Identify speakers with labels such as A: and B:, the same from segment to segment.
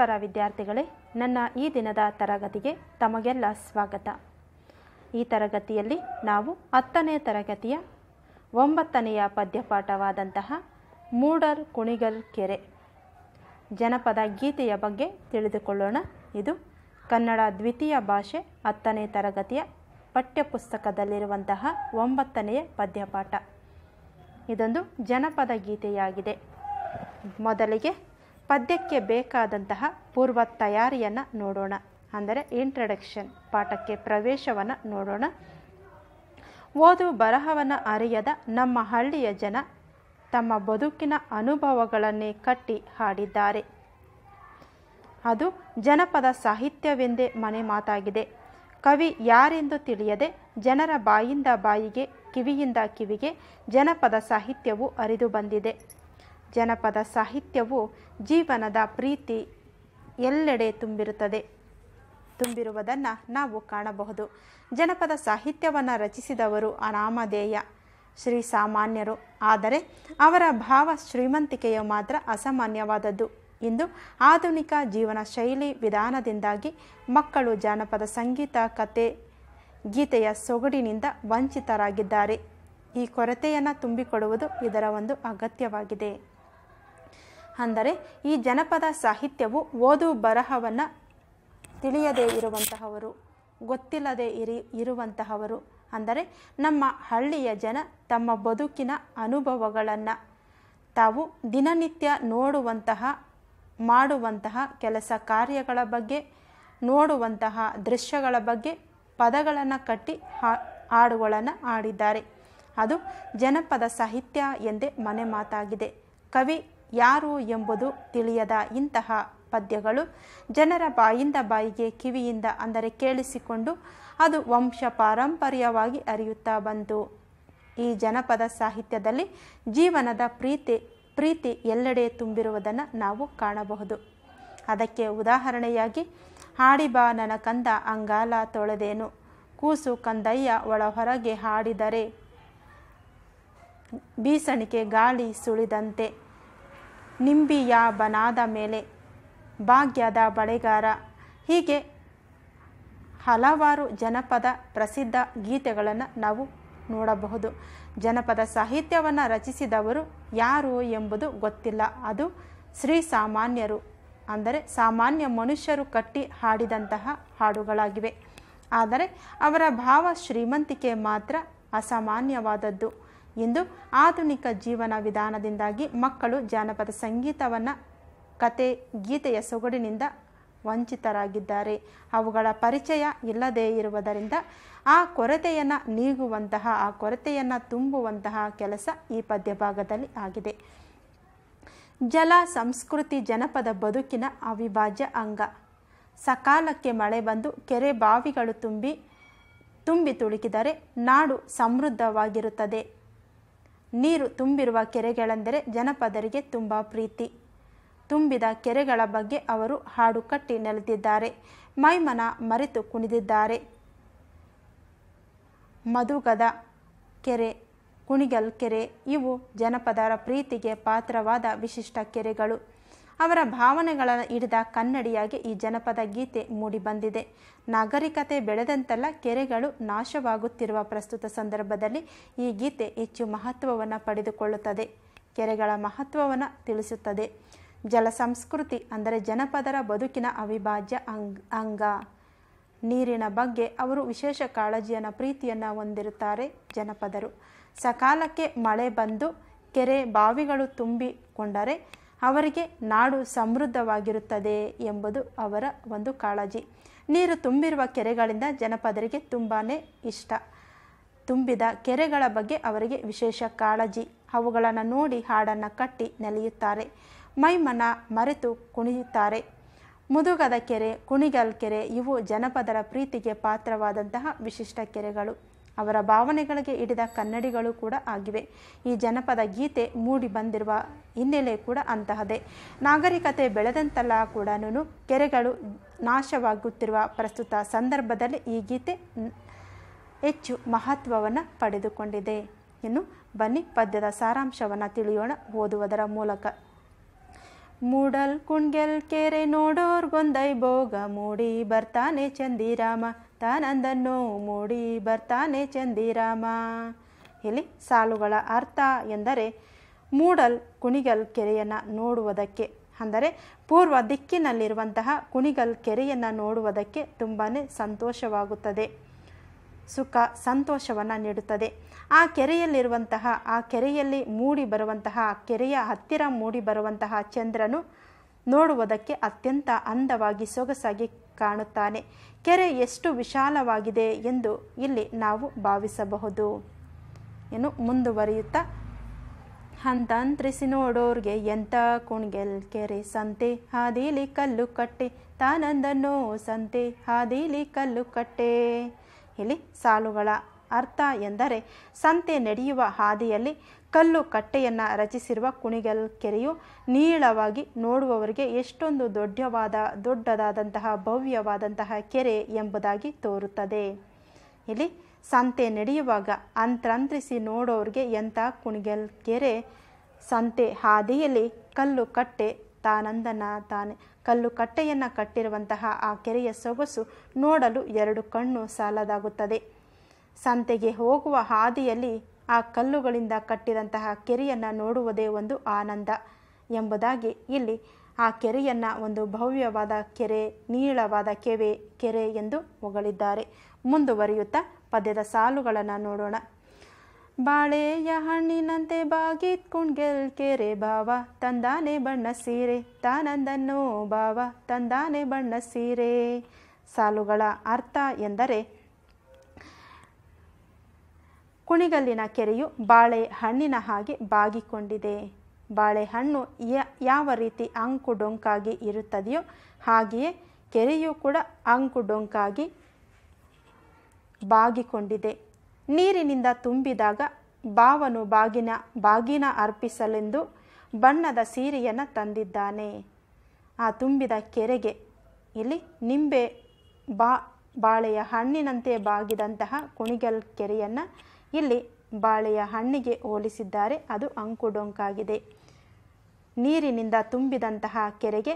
A: ನಮಸ್ಕಾರ ವಿದ್ಯಾರ್ಥಿಗಳೇ ನನ್ನ ಈ ದಿನದ ತರಗತಿಗೆ ತಮಗೆಲ್ಲ ಸ್ವಾಗತ ಈ ತರಗತಿಯಲ್ಲಿ ನಾವು ಹತ್ತನೇ ತರಗತಿಯ ಒಂಬತ್ತನೆಯ ಪದ್ಯಪಾಠವಾದಂತಹ ಮೂಡರ್ ಕುಣಿಗಲ್ ಕೆರೆ ಜನಪದ ಗೀತೆಯ ಬಗ್ಗೆ ತಿಳಿದುಕೊಳ್ಳೋಣ ಇದು ಕನ್ನಡ ದ್ವಿತೀಯ ಭಾಷೆ ಹತ್ತನೇ ತರಗತಿಯ ಪಠ್ಯಪುಸ್ತಕದಲ್ಲಿರುವಂತಹ ಒಂಬತ್ತನೆಯ ಪದ್ಯಪಾಠ ಇದೊಂದು ಜನಪದ ಗೀತೆಯಾಗಿದೆ ಮೊದಲಿಗೆ ಪದ್ಯಕ್ಕೆ ಬೇಕಾದಂತಹ ಪೂರ್ವ ತಯಾರಿಯನ್ನು ನೋಡೋಣ ಅಂದರೆ ಇಂಟ್ರಡಕ್ಷನ್ ಪಾಠಕ್ಕೆ ಪ್ರವೇಶವನ್ನು ನೋಡೋಣ ಓದು ಬರಹವನ್ನು ಅರಿಯದ ನಮ್ಮ ಹಳ್ಳಿಯ ಜನ ತಮ್ಮ ಬದುಕಿನ ಅನುಭವಗಳನ್ನೇ ಕಟ್ಟಿ ಹಾಡಿದ್ದಾರೆ ಅದು ಜನಪದ ಸಾಹಿತ್ಯವೆಂದೇ ಮನೆ ಮಾತಾಗಿದೆ ಕವಿ ಯಾರೆಂದು ತಿಳಿಯದೆ ಜನರ ಬಾಯಿಂದ ಬಾಯಿಗೆ ಕಿವಿಯಿಂದ ಕಿವಿಗೆ ಜನಪದ ಸಾಹಿತ್ಯವು ಅರಿದು ಬಂದಿದೆ ಜನಪದ ಸಾಹಿತ್ಯವು ಜೀವನದ ಪ್ರೀತಿ ಎಲ್ಲೆಡೆ ತುಂಬಿರುತ್ತದೆ ತುಂಬಿರುವುದನ್ನು ನಾವು ಕಾಣಬಹುದು ಜನಪದ ಸಾಹಿತ್ಯವನ್ನು ರಚಿಸಿದವರು ಅನಾಮಧೇಯ ಶ್ರೀ ಸಾಮಾನ್ಯರು ಆದರೆ ಅವರ ಭಾವ ಶ್ರೀಮಂತಿಕೆಯು ಮಾತ್ರ ಅಸಾಮಾನ್ಯವಾದದ್ದು ಇಂದು ಆಧುನಿಕ ಜೀವನ ಶೈಲಿ ವಿಧಾನದಿಂದಾಗಿ ಮಕ್ಕಳು ಜಾನಪದ ಸಂಗೀತ ಕತೆ ಗೀತೆಯ ಸೊಗಡಿನಿಂದ ವಂಚಿತರಾಗಿದ್ದಾರೆ ಈ ಕೊರತೆಯನ್ನು ತುಂಬಿಕೊಡುವುದು ಇದರ ಒಂದು ಅಗತ್ಯವಾಗಿದೆ ಅಂದರೆ ಈ ಜನಪದ ಸಾಹಿತ್ಯವು ಓದು ಬರಹವನ್ನು ತಿಳಿಯದೇ ಇರುವಂತಹವರು ಗೊತ್ತಿಲ್ಲದೆ ಇರಿ ಇರುವಂತಹವರು ಅಂದರೆ ನಮ್ಮ ಹಳ್ಳಿಯ ಜನ ತಮ್ಮ ಬದುಕಿನ ಅನುಭವಗಳನ್ನು ತಾವು ದಿನನಿತ್ಯ ನೋಡುವಂತಹ ಮಾಡುವಂತಹ ಕೆಲಸ ಕಾರ್ಯಗಳ ಬಗ್ಗೆ ನೋಡುವಂತಹ ದೃಶ್ಯಗಳ ಬಗ್ಗೆ ಪದಗಳನ್ನು ಕಟ್ಟಿ ಹಾ ಹಾಡುಗಳನ್ನು ಆಡಿದ್ದಾರೆ ಅದು ಜನಪದ ಸಾಹಿತ್ಯ ಎಂದೇ ಮನೆ ಮಾತಾಗಿದೆ ಕವಿ ಯಾರು ಎಂಬುದು ತಿಳಿಯದ ಇಂತಹ ಪದ್ಯಗಳು ಜನರ ಬಾಯಿಂದ ಬಾಯಿಗೆ ಕಿವಿಯಿಂದ ಅಂದರೆ ಕೇಳಿಸಿಕೊಂಡು ಅದು ವಂಶ ಪಾರಂಪರ್ಯವಾಗಿ ಅರಿಯುತ್ತಾ ಬಂತು ಈ ಜನಪದ ಸಾಹಿತ್ಯದಲ್ಲಿ ಜೀವನದ ಪ್ರೀತಿ ಪ್ರೀತಿ ಎಲ್ಲೆಡೆ ತುಂಬಿರುವುದನ್ನು ನಾವು ಕಾಣಬಹುದು ಅದಕ್ಕೆ ಉದಾಹರಣೆಯಾಗಿ ಹಾಡಿಬ ನನ ಕಂದ ಅಂಗಾಲ ತೊಳೆದೇನು ಕೂಸು ಕಂದಯ್ಯ ಒಳ ಹೊರಗೆ ಹಾಡಿದರೆ ಬೀಸಣಿಕೆ ಗಾಳಿ ಸುಳಿದಂತೆ ನಿಂಬಿಯ ಬನಾದ ಮೇಲೆ ಭಾಗ್ಯದ ಬಳೆಗಾರ ಹೀಗೆ ಹಲವಾರು ಜನಪದ ಪ್ರಸಿದ್ಧ ಗೀತೆಗಳನ್ನು ನಾವು ನೋಡಬಹುದು ಜನಪದ ಸಾಹಿತ್ಯವನ್ನು ರಚಿಸಿದವರು ಯಾರು ಎಂಬುದು ಗೊತ್ತಿಲ್ಲ ಅದು ಶ್ರೀ ಸಾಮಾನ್ಯರು ಅಂದರೆ ಸಾಮಾನ್ಯ ಮನುಷ್ಯರು ಕಟ್ಟಿ ಹಾಡಿದಂತಹ ಹಾಡುಗಳಾಗಿವೆ ಆದರೆ ಅವರ ಭಾವ ಶ್ರೀಮಂತಿಕೆ ಮಾತ್ರ ಅಸಾಮಾನ್ಯವಾದದ್ದು ಇಂದು ಆಧುನಿಕ ಜೀವನ ವಿಧಾನದಿಂದಾಗಿ ಮಕ್ಕಳು ಜಾನಪದ ಸಂಗೀತವನ್ನು ಕತೆ ಗೀತೆಯ ಸೊಗಡಿನಿಂದ ವಂಚಿತರಾಗಿದ್ದಾರೆ ಅವುಗಳ ಪರಿಚಯ ಇಲ್ಲದೇ ಇರುವುದರಿಂದ ಆ ಕೊರತೆಯನ್ನು ನೀಗುವಂತಹ ಆ ಕೊರತೆಯನ್ನು ತುಂಬುವಂತಹ ಕೆಲಸ ಈ ಪದ್ಯಭಾಗದಲ್ಲಿ ಆಗಿದೆ ಜಲ ಸಂಸ್ಕೃತಿ ಜನಪದ ಬದುಕಿನ ಅವಿಭಾಜ್ಯ ಅಂಗ ಸಕಾಲಕ್ಕೆ ಮಳೆ ಬಂದು ಕೆರೆ ಬಾವಿಗಳು ತುಂಬಿ ತುಂಬಿ ತುಳುಕಿದರೆ ನಾಡು ಸಮೃದ್ಧವಾಗಿರುತ್ತದೆ ನೀರು ತುಂಬಿರುವ ಕೆರೆಗಳೆಂದರೆ ಜನಪದರಿಗೆ ತುಂಬ ಪ್ರೀತಿ ತುಂಬಿದ ಕೆರೆಗಳ ಬಗ್ಗೆ ಅವರು ಹಾಡು ಕಟ್ಟಿ ನೆಲೆದಿದ್ದಾರೆ ಮೈಮನ ಮರೆತು ಕುಣಿದಿದ್ದಾರೆ ಮಧುಗದ ಕೆರೆ ಕುಣಿಗಲ್ ಕೆರೆ ಇವು ಜನಪದರ ಪ್ರೀತಿಗೆ ಪಾತ್ರವಾದ ವಿಶಿಷ್ಟ ಕೆರೆಗಳು ಅವರ ಭಾವನೆಗಳ ಹಿಡಿದ ಕನ್ನಡಿಯಾಗಿ ಈ ಜನಪದ ಗೀತೆ ಮೂಡಿಬಂದಿದೆ ನಾಗರಿಕತೆ ಬೆಳೆದಂತೆಲ್ಲ ಕೆರೆಗಳು ನಾಶವಾಗುತ್ತಿರುವ ಪ್ರಸ್ತುತ ಸಂದರ್ಭದಲ್ಲಿ ಈ ಗೀತೆ ಹೆಚ್ಚು ಮಹತ್ವವನ್ನು ಪಡೆದುಕೊಳ್ಳುತ್ತದೆ ಕೆರೆಗಳ ಮಹತ್ವವನ್ನು ತಿಳಿಸುತ್ತದೆ ಜಲ ಸಂಸ್ಕೃತಿ ಅಂದರೆ ಜನಪದರ ಬದುಕಿನ ಅವಿಭಾಜ್ಯ ಅಂಗ್ ಅಂಗ ನೀರಿನ ಬಗ್ಗೆ ಅವರು ವಿಶೇಷ ಕಾಳಜಿಯನ್ನು ಪ್ರೀತಿಯನ್ನು ಹೊಂದಿರುತ್ತಾರೆ ಜನಪದರು ಸಕಾಲಕ್ಕೆ ಮಳೆ ಬಂದು ಕೆರೆ ಬಾವಿಗಳು ತುಂಬಿಕೊಂಡರೆ ಅವರಿಗೆ ನಾಡು ಸಮೃದ್ಧವಾಗಿರುತ್ತದೆ ಎಂಬುದು ಅವರ ಒಂದು ಕಾಳಜಿ ನೀರು ತುಂಬಿರುವ ಕೆರೆಗಳಿಂದ ಜನಪದರಿಗೆ ತುಂಬಾ ಇಷ್ಟ ತುಂಬಿದ ಕೆರೆಗಳ ಬಗ್ಗೆ ಅವರಿಗೆ ವಿಶೇಷ ಕಾಳಜಿ ಅವುಗಳನ್ನು ನೋಡಿ ಹಾಡನ್ನು ಕಟ್ಟಿ ನೆಲೆಯುತ್ತಾರೆ ಮೈಮನ ಮರೆತು ಕುಣಿಯುತ್ತಾರೆ ಮುದುಗದ ಕೆರೆ ಕುಣಿಗಲ್ ಕೆರೆ ಇವು ಜನಪದರ ಪ್ರೀತಿಗೆ ಪಾತ್ರವಾದಂತಹ ವಿಶಿಷ್ಟ ಕೆರೆಗಳು ಅವರ ಭಾವನೆಗಳಿಗೆ ಹಿಡಿದ ಕನ್ನಡಿಗಳು ಕೂಡ ಆಗಿವೆ ಈ ಜನಪದ ಗೀತೆ ಮೂಡಿ ಬಂದಿರುವ ಹಿನ್ನೆಲೆ ಕೂಡ ಅಂತಹದೇ ನಾಗರಿಕತೆ ಬೆಳೆದಂತೆಲ್ಲ ಕೂಡ ಕೆರೆಗಳು ನಾಶವಾಗುತ್ತಿರುವ ಪ್ರಸ್ತುತ ಸಂದರ್ಭದಲ್ಲಿ ಈ ಗೀತೆ ಹೆಚ್ಚು ಮಹತ್ವವನ್ನು ಪಡೆದುಕೊಂಡಿದೆ ಇನ್ನು ಬನ್ನಿ ಪದ್ಯದ ಸಾರಾಂಶವನ್ನು ತಿಳಿಯೋಣ ಓದುವುದರ ಮೂಲಕ ಮೂಡಲ್ ಕುಣ್ಗೆಲ್ ಕೆರೆ ನೋಡೋರ್ಗೊಂದೈ ಭೋಗ ಮೂಡಿ ಬರ್ತಾನೆ ಚಂದಿರಾಮ ತಾನಂದನ್ನು ಮೂಡಿ ಬರ್ತಾನೆ ಚಂದಿರಾಮ ಇಲ್ಲಿ ಸಾಲುಗಳ ಅರ್ಥ ಎಂದರೆ ಮೂಡಲ್ ಕುಣಿಗಲ್ ಕೆರೆಯನ್ನು ನೋಡುವುದಕ್ಕೆ ಅಂದರೆ ಪೂರ್ವ ದಿಕ್ಕಿನಲ್ಲಿರುವಂತಹ ಕುಣಿಗಲ್ ಕೆರೆಯನ್ನು ನೋಡುವುದಕ್ಕೆ ತುಂಬಾ ಸಂತೋಷವಾಗುತ್ತದೆ ಸುಖ ಸಂತೋಷವನ್ನು ನೀಡುತ್ತದೆ ಆ ಕೆರೆಯಲ್ಲಿರುವಂತಹ ಆ ಕೆರೆಯಲ್ಲಿ ಮೂಡಿ ಬರುವಂತಹ ಕೆರೆಯ ಹತ್ತಿರ ಮೂಡಿ ಬರುವಂತಹ ಚಂದ್ರನು ನೋಡುವುದಕ್ಕೆ ಅತ್ಯಂತ ಅಂದವಾಗಿ ಸೊಗಸಾಗಿ ಕಾಣುತ್ತಾನೆ ಕೆರೆ ಎಷ್ಟು ವಿಶಾಲವಾಗಿದೆ ಎಂದು ಇಲ್ಲಿ ನಾವು ಭಾವಿಸಬಹುದು ಏನು ಮುಂದುವರಿಯುತ್ತಾ ಹಂತಂತ್ರಿಸಿ ನೋಡೋರ್ಗೆ ಎಂಥ ಕುಣ್ಗೆಲ್ ಕೆರೆ ಸಂತೆ ಹಾದೀಲಿ ಕಲ್ಲು ಕಟ್ಟೆ ತಾನಂದನೋ ಸಂತೆ ಹಾದೀಲಿ ಕಲ್ಲು ಕಟ್ಟೆ ಇಲ್ಲಿ ಸಾಲುಗಳ ಅರ್ಥ ಎಂದರೆ ಸಂತೆ ನಡೆಯುವ ಹಾದಿಯಲ್ಲಿ ಕಲ್ಲು ಕಟ್ಟೆಯನ್ನು ರಚಿಸಿರುವ ಕುಣಿಗಲ್ ಕೆರೆಯು ನೀಳವಾಗಿ ನೋಡುವವರಿಗೆ ಎಷ್ಟೊಂದು ದೊಡ್ಡವಾದ ದೊಡ್ಡದಾದಂತಹ ಭವ್ಯವಾದಂತಹ ಕೆರೆ ಎಂಬುದಾಗಿ ತೋರುತ್ತದೆ ಇಲ್ಲಿ ಸಂತೆ ನಡೆಯುವಾಗ ಅಂತ್ರಂತ್ರಿಸಿ ನೋಡೋರಿಗೆ ಎಂಥ ಕುಣಿಗಲ್ ಕೆರೆ ಸಂತೆ ಹಾದಿಯಲ್ಲಿ ಕಲ್ಲು ಕಟ್ಟೆ ತಾನಂದನ ತಾನೆ ಕಲ್ಲು ಕಟ್ಟೆಯನ್ನು ಕಟ್ಟಿರುವಂತಹ ಆ ಕೆರೆಯ ಸೊಗಸು ನೋಡಲು ಎರಡು ಕಣ್ಣು ಸಾಲದಾಗುತ್ತದೆ ಸಂತೆಗೆ ಹೋಗುವ ಹಾದಿಯಲ್ಲಿ ಆ ಕಲ್ಲುಗಳಿಂದ ಕಟ್ಟಿದಂತಹ ಕೆರೆಯನ್ನು ನೋಡುವುದೇ ಒಂದು ಆನಂದ ಎಂಬುದಾಗಿ ಇಲ್ಲಿ ಆ ಕೆರೆಯನ್ನು ಒಂದು ಭವ್ಯವಾದ ಕೆರೆ ನೀಳವಾದ ಕೆವೆ ಕೆರೆ ಎಂದು ಹೊಗಳಿದ್ದಾರೆ ಮುಂದುವರಿಯುತ್ತಾ ಪದ್ಯದ ಸಾಲುಗಳನ್ನು ನೋಡೋಣ ಬಾಳೆಯ ಹಣ್ಣಿನಂತೆ ಗೆಲ್ ಕೆರೆ ಬಾವ ತಂದಾನೆ ಬಣ್ಣ ಸೀರೆ ತಾನಂದನ್ನೋ ಬಾವ ತಂದಾನೆ ಬಣ್ಣ ಸೀರೆ ಸಾಲುಗಳ ಅರ್ಥ ಎಂದರೆ ಕುಣಿಗಲ್ಲಿನ ಕೆರೆಯು ಬಾಳೆ ಹಣ್ಣಿನ ಹಾಗೆ ಬಾಗಿಕೊಂಡಿದೆ ಬಾಳೆಹಣ್ಣು ಯಾವ ರೀತಿ ಅಂಕು ಡೊಂಕಾಗಿ ಇರುತ್ತದೆಯೋ ಹಾಗೆಯೇ ಕೆರೆಯು ಕೂಡ ಅಂಕು ಡೊಂಕಾಗಿ ಬಾಗಿಕೊಂಡಿದೆ ನೀರಿನಿಂದ ತುಂಬಿದಾಗ ಬಾವನು ಬಾಗಿನ ಬಾಗಿನ ಅರ್ಪಿಸಲೆಂದು ಬಣ್ಣದ ಸೀರೆಯನ್ನು ತಂದಿದ್ದಾನೆ ಆ ತುಂಬಿದ ಕೆರೆಗೆ ಇಲ್ಲಿ ನಿಂಬೆ ಬಾ ಬಾಳೆಯ ಹಣ್ಣಿನಂತೆ ಬಾಗಿದಂತಹ ಕುಣಿಗಲ್ ಕೆರೆಯನ್ನು ಇಲ್ಲಿ ಬಾಳೆಯ ಹಣ್ಣಿಗೆ ಹೋಲಿಸಿದ್ದಾರೆ ಅದು ಅಂಕುಡೊಂಕಾಗಿದೆ ನೀರಿನಿಂದ ತುಂಬಿದಂತಹ ಕೆರೆಗೆ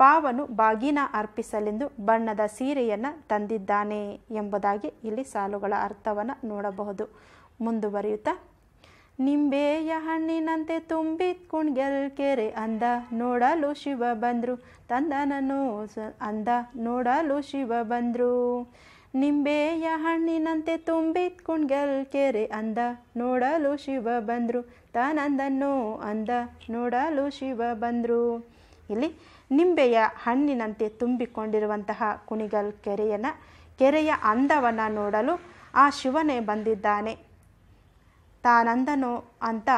A: ಬಾವನು ಬಾಗಿನ ಅರ್ಪಿಸಲೆಂದು ಬಣ್ಣದ ಸೀರೆಯನ್ನು ತಂದಿದ್ದಾನೆ ಎಂಬುದಾಗಿ ಇಲ್ಲಿ ಸಾಲುಗಳ ಅರ್ಥವನ್ನು ನೋಡಬಹುದು ಮುಂದುವರಿಯುತ್ತಾ ನಿಂಬೆಯ ಹಣ್ಣಿನಂತೆ ತುಂಬಿ ಕುಣ್ಗೆಲ್ ಕೆರೆ ಅಂದ ನೋಡಲು ಶಿವ ಬಂದ್ರು ತಂದನನು ಅಂದ ನೋಡಲು ಶಿವ ಬಂದ್ರು ನಿಂಬೆಯ ಹಣ್ಣಿನಂತೆ ತುಂಬಿತ್ ಕುಣ್ಗಲ್ ಕೆರೆ ಅಂದ ನೋಡಲು ಶಿವ ಬಂದರು ತಾನಂದನ್ನು ಅಂದ ನೋಡಲು ಶಿವ ಬಂದರು ಇಲ್ಲಿ ನಿಂಬೆಯ ಹಣ್ಣಿನಂತೆ ತುಂಬಿಕೊಂಡಿರುವಂತಹ ಕುಣಿಗಲ್ ಕೆರೆಯನ್ನು ಕೆರೆಯ ಅಂದವನ್ನು ನೋಡಲು ಆ ಶಿವನೇ ಬಂದಿದ್ದಾನೆ ತಾನಂದನು ಅಂತ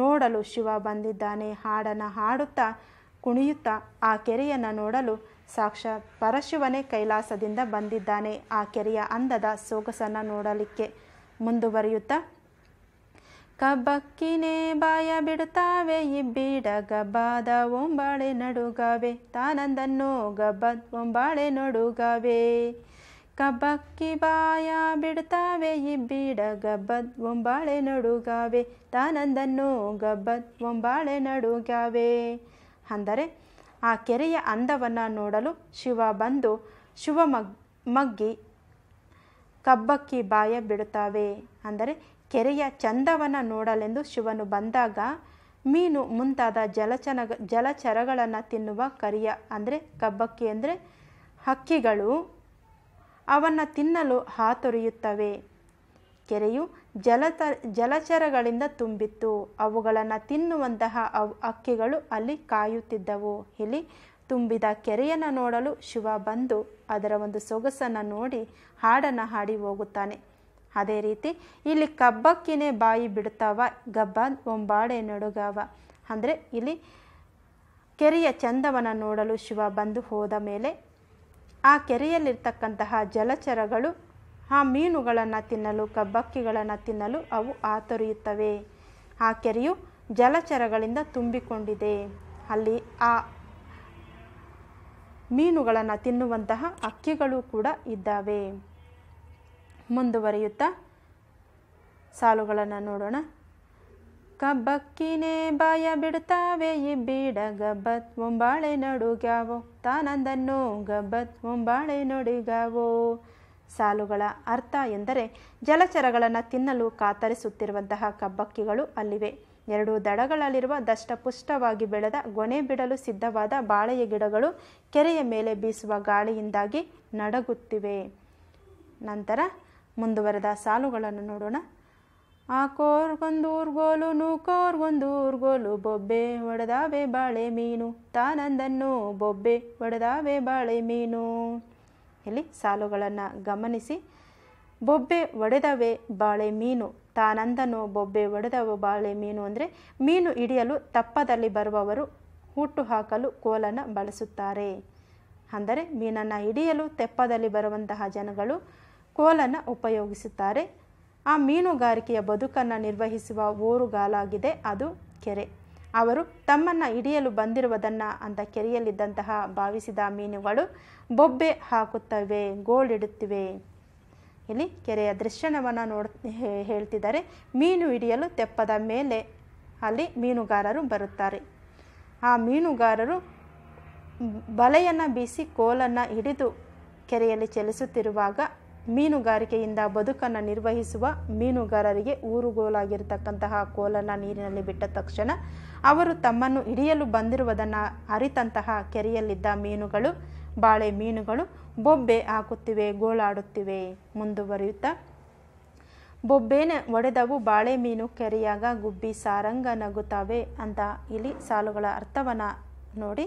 A: ನೋಡಲು ಶಿವ ಬಂದಿದ್ದಾನೆ ಹಾಡನ್ನು ಹಾಡುತ್ತಾ ಕುಣಿಯುತ್ತಾ ಆ ಕೆರೆಯನ್ನು ನೋಡಲು ಸಾಕ್ಷಾತ್ ಪರಶಿವನೇ ಕೈಲಾಸದಿಂದ ಬಂದಿದ್ದಾನೆ ಆ ಕೆರೆಯ ಅಂದದ ಸೊಗಸನ್ನು ನೋಡಲಿಕ್ಕೆ ಮುಂದುವರಿಯುತ್ತ ಕಬ್ಬಕ್ಕಿನೇ ಬಾಯ ಬಿಡುತ್ತಾವೆ ಇಬ್ಬೀಡ ಗಬ್ಬಾದ ಒಂಬಾಳೆ ನಡುಗವೆ ತಾನಂದನ್ನು ಗಬ್ಬದ್ ಒಂಬಾಳೆ ನಡುಗವೆ ಕಬ್ಬಕ್ಕಿ ಬಾಯ ಬಿಡ್ತಾವೆ ಇಬ್ಬೀಡ ಗಬ್ಬದ್ ಒಂಬಾಳೆ ನಡುಗವೆ ತಾನಂದನ್ನು ಗಬ್ಬದ್ ಒಂಬಾಳೆ ನಡುಗವೆ ಅಂದರೆ ಆ ಕೆರೆಯ ಅಂದವನ್ನು ನೋಡಲು ಶಿವ ಬಂದು ಶಿವ ಮಗ್ ಮಗ್ಗಿ ಕಬ್ಬಕ್ಕಿ ಬಾಯ ಬಿಡುತ್ತವೆ ಅಂದರೆ ಕೆರೆಯ ಚಂದವನ್ನು ನೋಡಲೆಂದು ಶಿವನು ಬಂದಾಗ ಮೀನು ಮುಂತಾದ ಜಲಚನ ಜಲಚರಗಳನ್ನು ತಿನ್ನುವ ಕರಿಯ ಅಂದರೆ ಕಬ್ಬಕ್ಕಿ ಅಂದರೆ ಹಕ್ಕಿಗಳು ಅವನ್ನು ತಿನ್ನಲು ಹಾತೊರೆಯುತ್ತವೆ ಕೆರೆಯು ಜಲತ ಜಲಚರಗಳಿಂದ ತುಂಬಿತ್ತು ಅವುಗಳನ್ನು ತಿನ್ನುವಂತಹ ಅವು ಅಕ್ಕಿಗಳು ಅಲ್ಲಿ ಕಾಯುತ್ತಿದ್ದವು ಇಲ್ಲಿ ತುಂಬಿದ ಕೆರೆಯನ್ನು ನೋಡಲು ಶಿವ ಬಂದು ಅದರ ಒಂದು ಸೊಗಸನ್ನು ನೋಡಿ ಹಾಡನ್ನು ಹಾಡಿ ಹೋಗುತ್ತಾನೆ ಅದೇ ರೀತಿ ಇಲ್ಲಿ ಕಬ್ಬಕ್ಕಿನೇ ಬಾಯಿ ಬಿಡ್ತಾವ ಗಬ್ಬ ಒಂಬಾಡೆ ನಡುಗಾವ ಅಂದರೆ ಇಲ್ಲಿ ಕೆರೆಯ ಚಂದವನ್ನು ನೋಡಲು ಶಿವ ಬಂದು ಹೋದ ಮೇಲೆ ಆ ಕೆರೆಯಲ್ಲಿರ್ತಕ್ಕಂತಹ ಜಲಚರಗಳು ಆ ಮೀನುಗಳನ್ನು ತಿನ್ನಲು ಕಬ್ಬಕ್ಕಿಗಳನ್ನು ತಿನ್ನಲು ಅವು ಆತೊರೆಯುತ್ತವೆ ಆ ಕೆರೆಯು ಜಲಚರಗಳಿಂದ ತುಂಬಿಕೊಂಡಿದೆ ಅಲ್ಲಿ ಆ ಮೀನುಗಳನ್ನು ತಿನ್ನುವಂತಹ ಅಕ್ಕಿಗಳು ಕೂಡ ಇದ್ದಾವೆ ಮುಂದುವರಿಯುತ್ತಾ ಸಾಲುಗಳನ್ನು ನೋಡೋಣ ಕಬ್ಬಕ್ಕಿನೇ ಬಾಯ ಬಿಡ್ತಾವೆ ಈ ಬೀಡ ಗಬ್ಬತ್ ಮುಂಬಾಳೆ ನಡುಗಾವೋ ತಾನಂದನ್ನು ಗಬ್ಬತ್ ಮುಂಬಾಳೆ ನಡುಗಾವೋ ಸಾಲುಗಳ ಅರ್ಥ ಎಂದರೆ ಜಲಚರಗಳನ್ನು ತಿನ್ನಲು ಕಾತರಿಸುತ್ತಿರುವಂತಹ ಕಬ್ಬಕ್ಕಿಗಳು ಅಲ್ಲಿವೆ ಎರಡು ದಡಗಳಲ್ಲಿರುವ ದಷ್ಟಪುಷ್ಟವಾಗಿ ಬೆಳೆದ ಗೊನೆ ಬಿಡಲು ಸಿದ್ಧವಾದ ಬಾಳೆಯ ಗಿಡಗಳು ಕೆರೆಯ ಮೇಲೆ ಬೀಸುವ ಗಾಳಿಯಿಂದಾಗಿ ನಡಗುತ್ತಿವೆ ನಂತರ ಮುಂದುವರೆದ ಸಾಲುಗಳನ್ನು ನೋಡೋಣ ಆ ಕೋರ್ಗೊಂದೂರ್ಗೋಲು ನೂಕೋರ್ಗೊಂದೂರ್ಗೋಲು ಬೊಬ್ಬೆ ಒಡೆದಾವೆ ಬಾಳೆ ಮೀನು ತಾನಂದನ್ನು ಬೊಬ್ಬೆ ಒಡೆದಾವೆ ಬಾಳೆ ಮೀನು ಇಲ್ಲಿ ಸಾಲುಗಳನ್ನು ಗಮನಿಸಿ ಬೊಬ್ಬೆ ಒಡೆದವೆ ಬಾಳೆ ಮೀನು ತಾನಂದನು ಬೊಬ್ಬೆ ಒಡೆದವು ಬಾಳೆ ಮೀನು ಅಂದರೆ ಮೀನು ಹಿಡಿಯಲು ತಪ್ಪದಲ್ಲಿ ಬರುವವರು ಹುಟ್ಟು ಹಾಕಲು ಕೋಲನ್ನು ಬಳಸುತ್ತಾರೆ ಅಂದರೆ ಮೀನನ್ನು ಹಿಡಿಯಲು ತೆಪ್ಪದಲ್ಲಿ ಬರುವಂತಹ ಜನಗಳು ಕೋಲನ್ನು ಉಪಯೋಗಿಸುತ್ತಾರೆ ಆ ಮೀನುಗಾರಿಕೆಯ ಬದುಕನ್ನು ನಿರ್ವಹಿಸುವ ಊರುಗಾಲಾಗಿದೆ ಅದು ಕೆರೆ ಅವರು ತಮ್ಮನ್ನು ಹಿಡಿಯಲು ಬಂದಿರುವುದನ್ನು ಅಂತ ಕೆರೆಯಲ್ಲಿದ್ದಂತಹ ಭಾವಿಸಿದ ಮೀನುಗಳು ಬೊಬ್ಬೆ ಹಾಕುತ್ತವೆ ಗೋಳಿಡುತ್ತಿವೆ ಇಲ್ಲಿ ಕೆರೆಯ ದೃಶ್ಯನವನ್ನು ನೋಡ್ ಹೇಳ್ತಿದ್ದಾರೆ ಮೀನು ಹಿಡಿಯಲು ತೆಪ್ಪದ ಮೇಲೆ ಅಲ್ಲಿ ಮೀನುಗಾರರು ಬರುತ್ತಾರೆ ಆ ಮೀನುಗಾರರು ಬಲೆಯನ್ನು ಬೀಸಿ ಕೋಲನ್ನು ಹಿಡಿದು ಕೆರೆಯಲ್ಲಿ ಚಲಿಸುತ್ತಿರುವಾಗ ಮೀನುಗಾರಿಕೆಯಿಂದ ಬದುಕನ್ನು ನಿರ್ವಹಿಸುವ ಮೀನುಗಾರರಿಗೆ ಊರುಗೋಲಾಗಿರತಕ್ಕಂತಹ ಕೋಲನ್ನು ನೀರಿನಲ್ಲಿ ಬಿಟ್ಟ ತಕ್ಷಣ ಅವರು ತಮ್ಮನ್ನು ಹಿಡಿಯಲು ಬಂದಿರುವುದನ್ನು ಅರಿತಂತಹ ಕೆರೆಯಲ್ಲಿದ್ದ ಮೀನುಗಳು ಬಾಳೆ ಮೀನುಗಳು ಬೊಬ್ಬೆ ಹಾಕುತ್ತಿವೆ ಗೋಳಾಡುತ್ತಿವೆ ಮುಂದುವರಿಯುತ್ತಾ ಬೊಬ್ಬೇನೆ ಒಡೆದವು ಬಾಳೆ ಮೀನು ಕೆರೆಯಾಗ ಗುಬ್ಬಿ ಸಾರಂಗ ನಗುತ್ತವೆ ಅಂತ ಇಲ್ಲಿ ಸಾಲುಗಳ ಅರ್ಥವನ್ನು ನೋಡಿ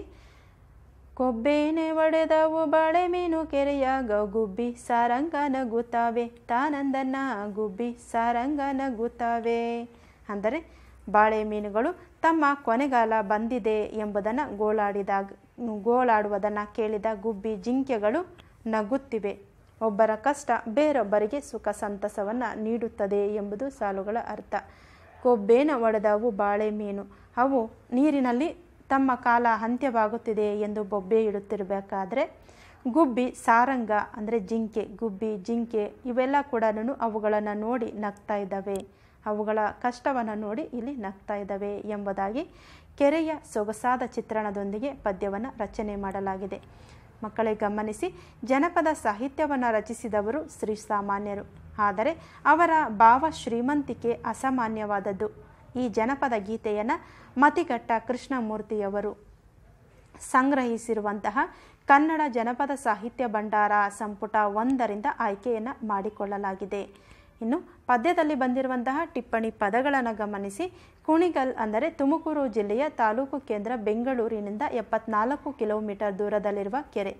A: ಕೊಬ್ಬೇನೆ ಒಡೆದವು ಬಾಳೆ ಮೀನು ಕೆರೆಯಾಗ ಗುಬ್ಬಿ ಸಾರಂಗ ಗುತ್ತಾವೆ ತಾನಂದನ ಗುಬ್ಬಿ ಸಾರಂಗ ನಗುತ್ತವೆ ಅಂದರೆ ಬಾಳೆ ಮೀನುಗಳು ತಮ್ಮ ಕೊನೆಗಾಲ ಬಂದಿದೆ ಎಂಬುದನ್ನು ಗೋಳಾಡಿದಾಗ ಗೋಳಾಡುವುದನ್ನು ಕೇಳಿದ ಗುಬ್ಬಿ ಜಿಂಕೆಗಳು ನಗುತ್ತಿವೆ ಒಬ್ಬರ ಕಷ್ಟ ಬೇರೊಬ್ಬರಿಗೆ ಸುಖ ಸಂತಸವನ್ನು ನೀಡುತ್ತದೆ ಎಂಬುದು ಸಾಲುಗಳ ಅರ್ಥ ಕೊಬ್ಬೇನ ಒಡೆದವು ಬಾಳೆ ಮೀನು ಅವು ನೀರಿನಲ್ಲಿ ತಮ್ಮ ಕಾಲ ಅಂತ್ಯವಾಗುತ್ತಿದೆ ಎಂದು ಬೊಬ್ಬೆ ಇಡುತ್ತಿರಬೇಕಾದ್ರೆ ಗುಬ್ಬಿ ಸಾರಂಗ ಅಂದರೆ ಜಿಂಕೆ ಗುಬ್ಬಿ ಜಿಂಕೆ ಇವೆಲ್ಲ ಕೂಡ ಅವುಗಳನ್ನು ನೋಡಿ ನಗ್ತಾ ಇದ್ದಾವೆ ಅವುಗಳ ಕಷ್ಟವನ್ನು ನೋಡಿ ಇಲ್ಲಿ ನಗ್ತಾ ಇದ್ದಾವೆ ಎಂಬುದಾಗಿ ಕೆರೆಯ ಸೊಗಸಾದ ಚಿತ್ರಣದೊಂದಿಗೆ ಪದ್ಯವನ್ನು ರಚನೆ ಮಾಡಲಾಗಿದೆ ಮಕ್ಕಳೇ ಗಮನಿಸಿ ಜನಪದ ಸಾಹಿತ್ಯವನ್ನು ರಚಿಸಿದವರು ಶ್ರೀ ಸಾಮಾನ್ಯರು ಆದರೆ ಅವರ ಭಾವ ಶ್ರೀಮಂತಿಕೆ ಅಸಾಮಾನ್ಯವಾದದ್ದು ಈ ಜನಪದ ಗೀತೆಯನ್ನು ಮತಿಘಟ್ಟ ಕೃಷ್ಣಮೂರ್ತಿಯವರು ಸಂಗ್ರಹಿಸಿರುವಂತಹ ಕನ್ನಡ ಜನಪದ ಸಾಹಿತ್ಯ ಭಂಡಾರ ಸಂಪುಟ ಒಂದರಿಂದ ಆಯ್ಕೆಯನ್ನು ಮಾಡಿಕೊಳ್ಳಲಾಗಿದೆ ಇನ್ನು ಪದ್ಯದಲ್ಲಿ ಬಂದಿರುವಂತಹ ಟಿಪ್ಪಣಿ ಪದಗಳನ್ನು ಗಮನಿಸಿ ಕುಣಿಗಲ್ ಅಂದರೆ ತುಮಕೂರು ಜಿಲ್ಲೆಯ ತಾಲೂಕು ಕೇಂದ್ರ ಬೆಂಗಳೂರಿನಿಂದ ಎಪ್ಪತ್ನಾಲ್ಕು ಕಿಲೋಮೀಟರ್ ದೂರದಲ್ಲಿರುವ ಕೆರೆ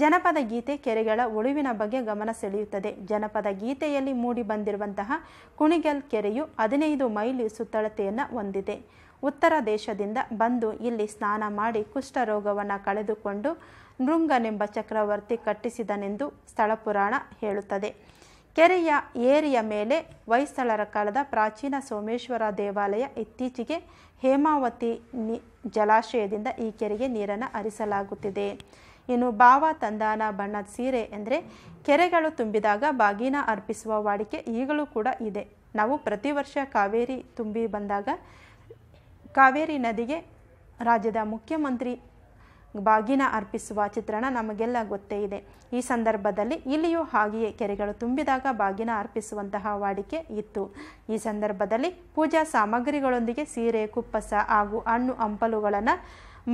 A: ಜನಪದ ಗೀತೆ ಕೆರೆಗಳ ಉಳಿವಿನ ಬಗ್ಗೆ ಗಮನ ಸೆಳೆಯುತ್ತದೆ ಜನಪದ ಗೀತೆಯಲ್ಲಿ ಮೂಡಿ ಬಂದಿರುವಂತಹ ಕುಣಿಗಲ್ ಕೆರೆಯು ಹದಿನೈದು ಮೈಲಿ ಸುತ್ತಳತೆಯನ್ನು ಹೊಂದಿದೆ ಉತ್ತರ ದೇಶದಿಂದ ಬಂದು ಇಲ್ಲಿ ಸ್ನಾನ ಮಾಡಿ ಕುಷ್ಠರೋಗವನ್ನು ಕಳೆದುಕೊಂಡು ನೃಂಗನೆಂಬ ಚಕ್ರವರ್ತಿ ಕಟ್ಟಿಸಿದನೆಂದು ಸ್ಥಳ ಪುರಾಣ ಹೇಳುತ್ತದೆ ಕೆರೆಯ ಏರಿಯ ಮೇಲೆ ವೈಸ್ಥಳರ ಕಾಲದ ಪ್ರಾಚೀನ ಸೋಮೇಶ್ವರ ದೇವಾಲಯ ಇತ್ತೀಚೆಗೆ ಹೇಮಾವತಿ ನಿ ಜಲಾಶಯದಿಂದ ಈ ಕೆರೆಗೆ ನೀರನ್ನು ಹರಿಸಲಾಗುತ್ತಿದೆ ಇನ್ನು ಭಾವ ತಂದಾನ ಬಣ್ಣದ ಸೀರೆ ಎಂದರೆ ಕೆರೆಗಳು ತುಂಬಿದಾಗ ಬಾಗಿನ ಅರ್ಪಿಸುವ ವಾಡಿಕೆ ಈಗಲೂ ಕೂಡ ಇದೆ ನಾವು ಪ್ರತಿ ವರ್ಷ ಕಾವೇರಿ ತುಂಬಿ ಬಂದಾಗ ಕಾವೇರಿ ನದಿಗೆ ರಾಜ್ಯದ ಮುಖ್ಯಮಂತ್ರಿ ಬಾಗಿನ ಅರ್ಪಿಸುವ ಚಿತ್ರಣ ನಮಗೆಲ್ಲ ಗೊತ್ತೇ ಇದೆ ಈ ಸಂದರ್ಭದಲ್ಲಿ ಇಲ್ಲಿಯೂ ಹಾಗೆಯೇ ಕೆರೆಗಳು ತುಂಬಿದಾಗ ಬಾಗಿನ ಅರ್ಪಿಸುವಂತಹ ವಾಡಿಕೆ ಇತ್ತು ಈ ಸಂದರ್ಭದಲ್ಲಿ ಪೂಜಾ ಸಾಮಗ್ರಿಗಳೊಂದಿಗೆ ಸೀರೆ ಕುಪ್ಪಸ ಹಾಗೂ ಹಣ್ಣು ಹಂಪಲುಗಳನ್ನು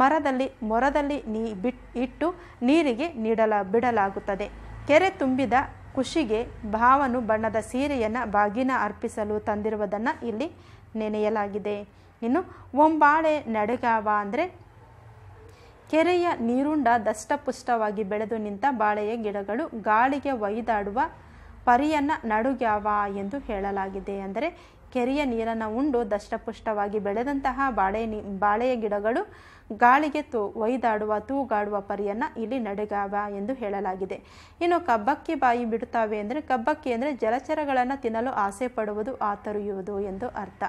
A: ಮರದಲ್ಲಿ ಮೊರದಲ್ಲಿ ನೀ ಬಿಟ್ ಇಟ್ಟು ನೀರಿಗೆ ನೀಡಲ ಬಿಡಲಾಗುತ್ತದೆ ಕೆರೆ ತುಂಬಿದ ಖುಷಿಗೆ ಭಾವನು ಬಣ್ಣದ ಸೀರೆಯನ್ನು ಬಾಗಿನ ಅರ್ಪಿಸಲು ತಂದಿರುವುದನ್ನು ಇಲ್ಲಿ ನೆನೆಯಲಾಗಿದೆ ಇನ್ನು ಒಂಬಾಳೆ ನಡೆಗಾವ ಅಂದರೆ ಕೆರೆಯ ನೀರುಂಡ ದಷ್ಟಪುಷ್ಟವಾಗಿ ಬೆಳೆದು ನಿಂತ ಬಾಳೆಯ ಗಿಡಗಳು ಗಾಳಿಗೆ ಒಯ್ದಾಡುವ ಪರಿಯನ್ನು ನಡುಗ್ಯಾವ ಎಂದು ಹೇಳಲಾಗಿದೆ ಅಂದರೆ ಕೆರೆಯ ನೀರನ್ನು ಉಂಡು ದಷ್ಟಪುಷ್ಟವಾಗಿ ಬೆಳೆದಂತಹ ಬಾಳೆ ನೀ ಬಾಳೆಯ ಗಿಡಗಳು ಗಾಳಿಗೆ ತೂ ಒಯ್ದಾಡುವ ತೂಗಾಡುವ ಪರಿಯನ್ನು ಇಲ್ಲಿ ನಡೆಗಾವ ಎಂದು ಹೇಳಲಾಗಿದೆ ಇನ್ನು ಕಬ್ಬಕ್ಕಿ ಬಾಯಿ ಬಿಡುತ್ತವೆ ಅಂದರೆ ಕಬ್ಬಕ್ಕಿ ಅಂದರೆ ಜಲಚರಗಳನ್ನು ತಿನ್ನಲು ಆಸೆ ಪಡುವುದು ಆತರುಯುವುದು ಎಂದು ಅರ್ಥ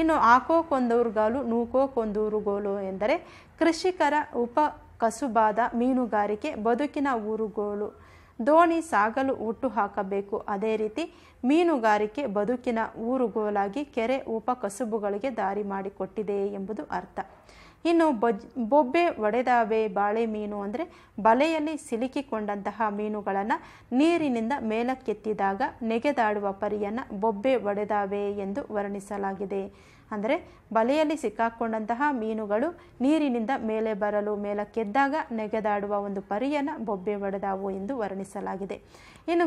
A: ಇನ್ನು ಆಕೋ ಕೊಂದೂರುಗಾಲು ನೂಕೋ ಕೊಂದೂರುಗೋಲು ಎಂದರೆ ಕೃಷಿಕರ ಉಪ ಕಸುಬಾದ ಮೀನುಗಾರಿಕೆ ಬದುಕಿನ ಊರುಗೋಲು ದೋಣಿ ಸಾಗಲು ಹುಟ್ಟು ಹಾಕಬೇಕು ಅದೇ ರೀತಿ ಮೀನುಗಾರಿಕೆ ಬದುಕಿನ ಊರುಗೋಲಾಗಿ ಕೆರೆ ಉಪ ಕಸುಬುಗಳಿಗೆ ದಾರಿ ಮಾಡಿಕೊಟ್ಟಿದೆ ಎಂಬುದು ಅರ್ಥ ಇನ್ನು ಬೊಜ್ ಬೊಬ್ಬೆ ಒಡೆದಾವೆ ಬಾಳೆ ಮೀನು ಅಂದರೆ ಬಲೆಯಲ್ಲಿ ಸಿಲುಕಿಕೊಂಡಂತಹ ಮೀನುಗಳನ್ನು ನೀರಿನಿಂದ ಮೇಲಕ್ಕೆತ್ತಿದಾಗ ನೆಗೆದಾಡುವ ಪರಿಯನ್ನು ಬೊಬ್ಬೆ ಒಡೆದಾವೆ ಎಂದು ವರ್ಣಿಸಲಾಗಿದೆ ಅಂದರೆ ಬಲೆಯಲ್ಲಿ ಸಿಕ್ಕಾಕ್ಕೊಂಡಂತಹ ಮೀನುಗಳು ನೀರಿನಿಂದ ಮೇಲೆ ಬರಲು ಮೇಲಕ್ಕೆದ್ದಾಗ ನೆಗೆದಾಡುವ ಒಂದು ಪರಿಯನ ಬೊಬ್ಬೆ ಒಡೆದಾವು ಎಂದು ವರ್ಣಿಸಲಾಗಿದೆ ಇನ್ನು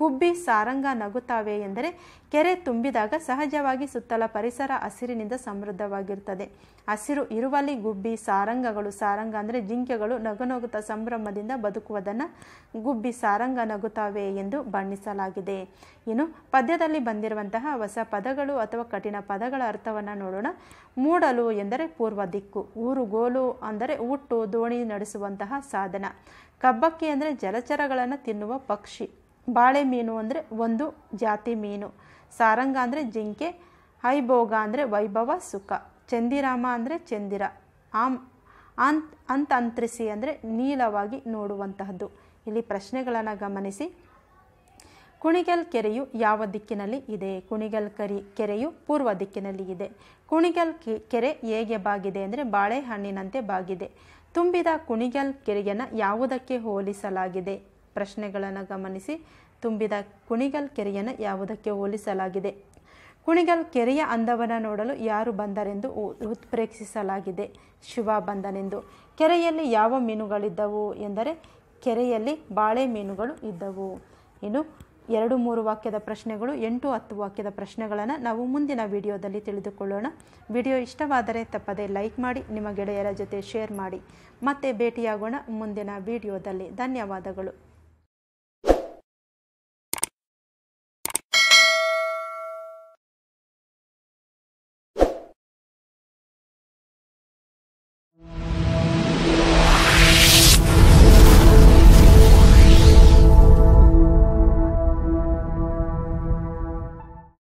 A: ಗುಬ್ಬಿ ಸಾರಂಗ ನಗುತ್ತಾವೆ ಎಂದರೆ ಕೆರೆ ತುಂಬಿದಾಗ ಸಹಜವಾಗಿ ಸುತ್ತಲ ಪರಿಸರ ಹಸಿರಿನಿಂದ ಸಮೃದ್ಧವಾಗಿರುತ್ತದೆ ಹಸಿರು ಇರುವಲ್ಲಿ ಗುಬ್ಬಿ ಸಾರಂಗಗಳು ಸಾರಂಗ ಅಂದರೆ ಜಿಂಕೆಗಳು ನಗುನಗುತ ಸಂಭ್ರಮದಿಂದ ಬದುಕುವುದನ್ನು ಗುಬ್ಬಿ ಸಾರಂಗ ನಗುತ್ತಾವೆ ಎಂದು ಬಣ್ಣಿಸಲಾಗಿದೆ ಇನ್ನು ಪದ್ಯದಲ್ಲಿ ಬಂದಿರುವಂತಹ ಹೊಸ ಪದಗಳು ಅಥವಾ ಕಠಿಣ ಪದಗಳ ಅರ್ಥ ಅರ್ಥವನ್ನು ನೋಡೋಣ ಮೂಡಲು ಎಂದರೆ ಪೂರ್ವ ದಿಕ್ಕು ಊರು ಗೋಲು ಅಂದರೆ ಹುಟ್ಟು ದೋಣಿ ನಡೆಸುವಂತಹ ಸಾಧನ ಕಬ್ಬಕ್ಕೆ ಅಂದರೆ ಜಲಚರಗಳನ್ನು ತಿನ್ನುವ ಪಕ್ಷಿ ಬಾಳೆ ಮೀನು ಅಂದರೆ ಒಂದು ಜಾತಿ ಮೀನು ಸಾರಂಗ ಅಂದರೆ ಜಿಂಕೆ ಐಭೋಗ ಅಂದರೆ ವೈಭವ ಸುಖ ಚಂದಿರಾಮ ಅಂದರೆ ಚಂದಿರ ಆಮ್ ಅಂತ್ ಅಂತಂತ್ರಿಸಿ ಅಂದರೆ ನೀಲವಾಗಿ ನೋಡುವಂತಹದ್ದು ಇಲ್ಲಿ ಪ್ರಶ್ನೆಗಳನ್ನು ಗಮನಿಸಿ ಕುಣಿಗಲ್ ಕೆರೆಯು ಯಾವ ದಿಕ್ಕಿನಲ್ಲಿ ಇದೆ ಕುಣಿಗಲ್ ಕರಿ ಕೆರೆಯು ಪೂರ್ವ ದಿಕ್ಕಿನಲ್ಲಿ ಇದೆ ಕುಣಿಗಲ್ ಕೆರೆ ಹೇಗೆ ಬಾಗಿದೆ ಅಂದರೆ ಬಾಳೆಹಣ್ಣಿನಂತೆ ಬಾಗಿದೆ ತುಂಬಿದ ಕುಣಿಗಲ್ ಕೆರೆಯನ್ನು ಯಾವುದಕ್ಕೆ ಹೋಲಿಸಲಾಗಿದೆ ಪ್ರಶ್ನೆಗಳನ್ನು ಗಮನಿಸಿ ತುಂಬಿದ ಕುಣಿಗಲ್ ಕೆರೆಯನ್ನು ಯಾವುದಕ್ಕೆ ಹೋಲಿಸಲಾಗಿದೆ ಕುಣಿಗಲ್ ಕೆರೆಯ ಅಂದವನ್ನು ನೋಡಲು ಯಾರು ಬಂದರೆಂದು ಉತ್ಪ್ರೇಕ್ಷಿಸಲಾಗಿದೆ ಶಿವ ಬಂದನೆಂದು ಕೆರೆಯಲ್ಲಿ ಯಾವ ಮೀನುಗಳಿದ್ದವು ಎಂದರೆ ಕೆರೆಯಲ್ಲಿ ಬಾಳೆ ಮೀನುಗಳು ಇದ್ದವು ಇನ್ನು ಎರಡು ಮೂರು ವಾಕ್ಯದ ಪ್ರಶ್ನೆಗಳು ಎಂಟು ಹತ್ತು ವಾಕ್ಯದ ಪ್ರಶ್ನೆಗಳನ್ನು ನಾವು ಮುಂದಿನ ವಿಡಿಯೋದಲ್ಲಿ ತಿಳಿದುಕೊಳ್ಳೋಣ ವಿಡಿಯೋ ಇಷ್ಟವಾದರೆ ತಪ್ಪದೆ ಲೈಕ್ ಮಾಡಿ ನಿಮ್ಮ ಗೆಳೆಯರ ಜೊತೆ ಶೇರ್ ಮಾಡಿ ಮತ್ತೆ ಭೇಟಿಯಾಗೋಣ ಮುಂದಿನ ವಿಡಿಯೋದಲ್ಲಿ ಧನ್ಯವಾದಗಳು